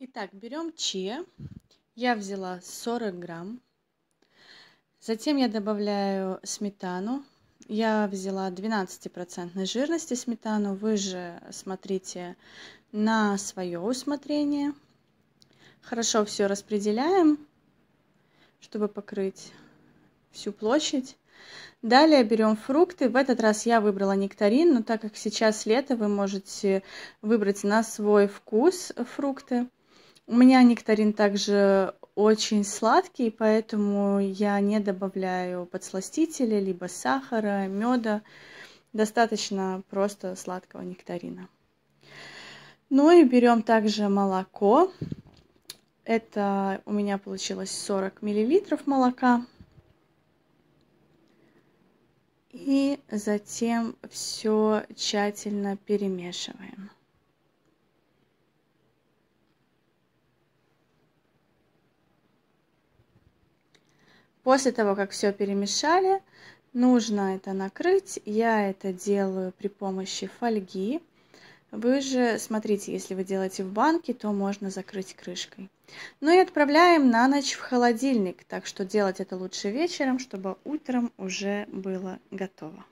Итак, берем чия. Я взяла 40 грамм. Затем я добавляю сметану. Я взяла 12% жирности сметану. Вы же смотрите на свое усмотрение. Хорошо все распределяем, чтобы покрыть всю площадь. Далее берем фрукты. В этот раз я выбрала нектарин, но так как сейчас лето, вы можете выбрать на свой вкус фрукты. У меня нектарин также очень сладкий, поэтому я не добавляю подсластителя, либо сахара, меда. Достаточно просто сладкого нектарина. Ну и берем также молоко. Это у меня получилось 40 миллилитров молока. И затем все тщательно перемешиваем. После того, как все перемешали, нужно это накрыть. Я это делаю при помощи фольги. Вы же, смотрите, если вы делаете в банке, то можно закрыть крышкой. Ну и отправляем на ночь в холодильник, так что делать это лучше вечером, чтобы утром уже было готово.